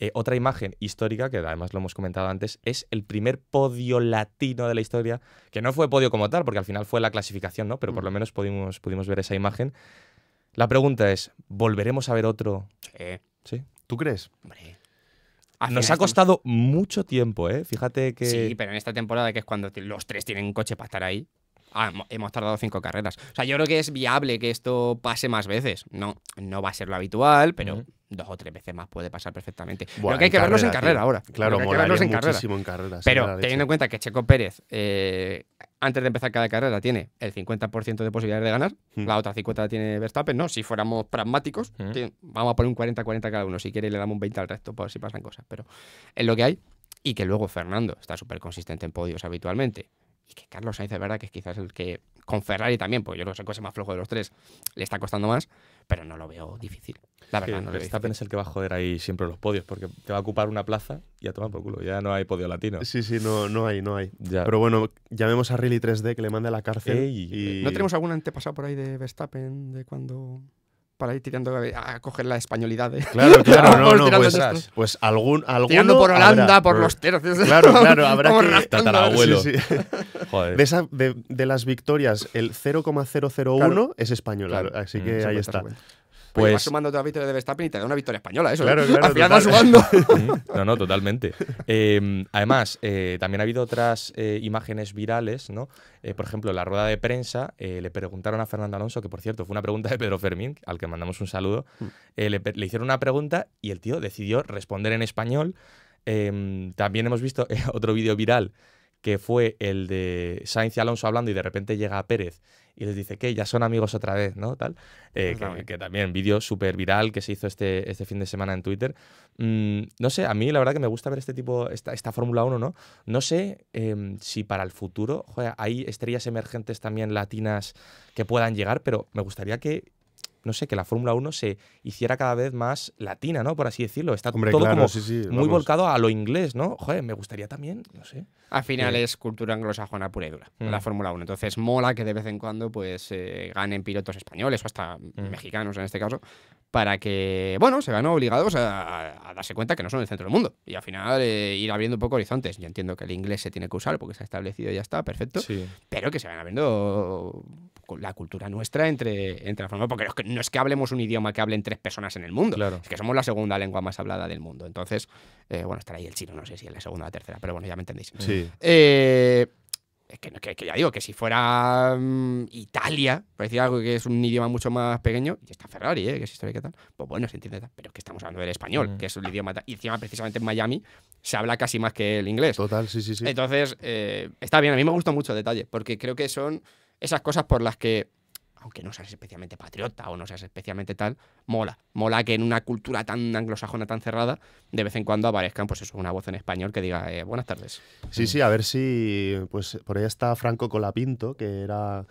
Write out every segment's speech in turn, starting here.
Eh, otra imagen histórica, que además lo hemos comentado antes, es el primer podio latino de la historia, que no fue podio como tal, porque al final fue la clasificación, ¿no? Pero por mm. lo menos pudimos, pudimos ver esa imagen. La pregunta es, ¿volveremos a ver otro? Sí. ¿Tú crees? Nos ha costado mucho tiempo, ¿eh? Fíjate que... Sí, pero en esta temporada, que es cuando los tres tienen un coche para estar ahí, ah, hemos tardado cinco carreras. O sea, yo creo que es viable que esto pase más veces. No, no va a ser lo habitual, pero dos o tres veces más puede pasar perfectamente. porque hay que verlos en carrera ahora. Claro, hay que verlos en carrera. En pero teniendo en cuenta que Checo Pérez, eh, antes de empezar cada carrera, tiene el 50% de posibilidades de ganar, la otra 50 la tiene Verstappen, ¿no? Si fuéramos pragmáticos, vamos a poner un 40-40 cada uno. Si quiere, le damos un 20 al resto por si pasan cosas. Pero es lo que hay. Y que luego Fernando está súper consistente en podios habitualmente y que Carlos Sainz, de verdad, que es quizás el que con Ferrari también, porque yo sé, que es el más flojo de los tres, le está costando más, pero no lo veo difícil. La verdad, no lo Verstappen es el que va a joder ahí siempre los podios, porque te va a ocupar una plaza y a tomar por culo. Ya no hay podio latino. Sí, sí, no, no hay, no hay. Ya. Pero bueno, llamemos a Riley 3D que le mande a la cárcel. y... ¿No tenemos algún antepasado por ahí de Verstappen de cuando para ir tirando eh, a coger la españolidad. Claro, claro, no, no, pues, pues, algún, alguno Tirando por Holanda, por los tercios. Claro, claro, habrá que... Tatarabuelo. Sí, sí. Joder. De, esa, de, las victorias, el 0,001 es español, así mm, que ahí está. Pues, pues sumando otra victoria de Verstappen y te da una victoria española, eso. ¿eh? Claro, claro. Al final no, no, totalmente. Em, además, eh, también ha habido otras eh, imágenes virales, ¿no? por ejemplo, en la rueda de prensa le preguntaron a Fernando Alonso, que por cierto fue una pregunta de Pedro Fermín, al que mandamos un saludo. Mm. Le, hicieron una pregunta y el tío decidió responder en español. Em, también hemos visto otro vídeo viral que fue el de Sainz y Alonso hablando y de repente llega a Pérez y les dice que ya son amigos otra vez, ¿no? Tal. Eh, que, también vídeo súper viral que se hizo este, este fin de semana en Twitter. Mm, no sé, a mí la verdad que me gusta ver este tipo, esta, Fórmula 1, ¿no? No sé em, si para el futuro joder, hay estrellas emergentes también latinas que puedan llegar, pero me gustaría que no sé, que la Fórmula 1 se hiciera cada vez más latina, ¿no? Por así decirlo. Está todo como muy volcado a lo inglés, ¿no? Joder, me gustaría también, no sé. Al final es cultura anglosajona pura y dura, mm. la Fórmula 1. Entonces mola que de vez en cuando pues eh, ganen pilotos españoles o hasta mm. mexicanos en este caso, para que, bueno, se vean obligados a, darse cuenta que no son el centro del mundo. Y al final eh, ir abriendo un poco horizontes. Yo entiendo que el inglés se tiene que usar porque se ha establecido y ya está, perfecto. Sí. Pero que se van abriendo la cultura nuestra entre, entre forma. porque no es que hablemos un idioma que hablen tres personas en el mundo, es que somos la segunda lengua más hablada del mundo. Entonces, eh, bueno, estará ahí el chino, no sé si es la segunda o la tercera, pero bueno, ya me entendéis. Sí. Eh, que, ya digo, que si fuera mm, Italia, por decir algo que es un idioma mucho más pequeño, y está Ferrari, ¿eh? que es qué tal, pues bueno, se entiende tal, pero es que estamos hablando del español, mm. que es un idioma y encima precisamente en Miami se habla casi más que el inglés. Total, sí, sí, sí. Entonces, eh, está bien, a mí me gusta mucho el detalle, porque creo que son esas cosas por las que, aunque no seas especialmente patriota o no seas especialmente tal, mola. Mola que en una cultura tan anglosajona, tan cerrada, de vez en cuando aparezcan, pues eso, una voz en español que diga, eh, buenas tardes. Sí, sí, a ver si, pues por ahí está Franco Colapinto, que era...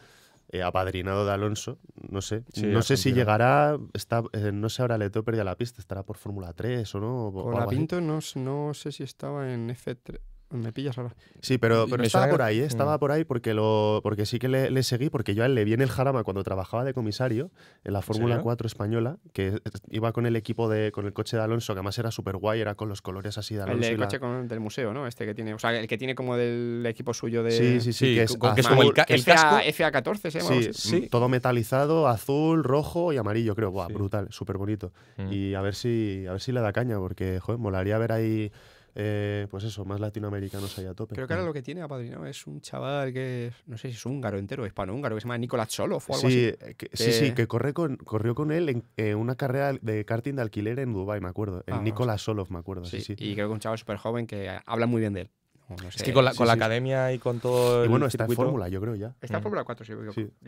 Eh, apadrinado de Alonso. No sé. no sé si llegará. Está, eh, no sé ahora le tengo la pista. Estará por Fórmula 3 o no. Colapinto no, no sé si estaba en F3. Me pillas ahora. Sí, pero, estaba por ahí, estaba por ahí porque lo porque sí que le, seguí, porque yo él le vi en el Jarama cuando trabajaba de comisario en la Fórmula 4 española, que iba con el equipo de con el coche de Alonso, que además era súper guay, era con los colores así de Alonso. El del coche del museo, ¿no? Este que tiene, o sea, el que tiene como del equipo suyo de Sí, sí, sí, que es, como el, casco. FA, 14 se Sí, todo metalizado, azul, rojo y amarillo, creo. Buah, brutal, súper bonito. Mm. Y a ver si a ver si le da caña porque joder, molaría ver ahí eh, pues eso, más latinoamericanos ahí a tope. Creo que ahora lo que tiene apadrinado es un chaval que no sé si es húngaro entero, hispano-húngaro, que se llama Nicolás Solov o algo así. Eh, sí, sí, que corrió con él en una carrera de karting de alquiler en Dubai me acuerdo. El ah, Nicolás Solov, me acuerdo. Sí, sí, Y creo que un chaval súper joven que habla muy bien de él. Es que con la, con la academia y con todo. Y bueno, está en Fórmula, yo creo ya. Está en mm. Fórmula 4, sí,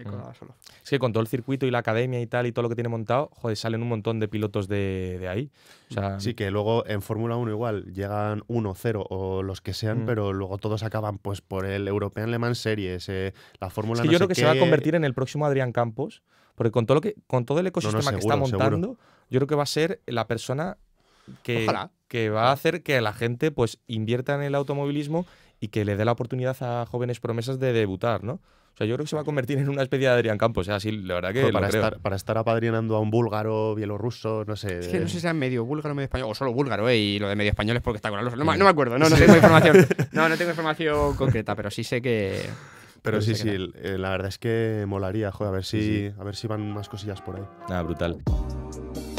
con Es que con todo el circuito y la academia y tal y todo lo que tiene montado, joder, salen un montón de pilotos de, ahí. O sí, que luego en Fórmula 1 igual llegan 1, 0 o los que sean, mm. pero luego todos acaban pues por el European Le Mans Series, eh, la Fórmula es yo creo que se va a convertir en el próximo Adrián Campos, porque con todo, lo que, con todo el ecosistema que está montando. yo creo que va a ser la persona que, va a hacer que la gente pues invierta en el automovilismo y que le dé la oportunidad a jóvenes promesas de debutar, ¿no? O sea, yo creo que se va a convertir en una especie de Adrián Campos. ¿eh? la verdad que. para, Estar, para estar apadrinando a un búlgaro, bielorruso, no sé. no sé si sea medio búlgaro medio español. O solo búlgaro, ¿eh? Y lo de medio español es porque está con los No, me acuerdo, no, tengo información. No, tengo información concreta, pero sí sé que. Pero, sí, sí, eh, la verdad es que molaría, joder, a ver si, a ver si van más cosillas por ahí. nada ah, brutal.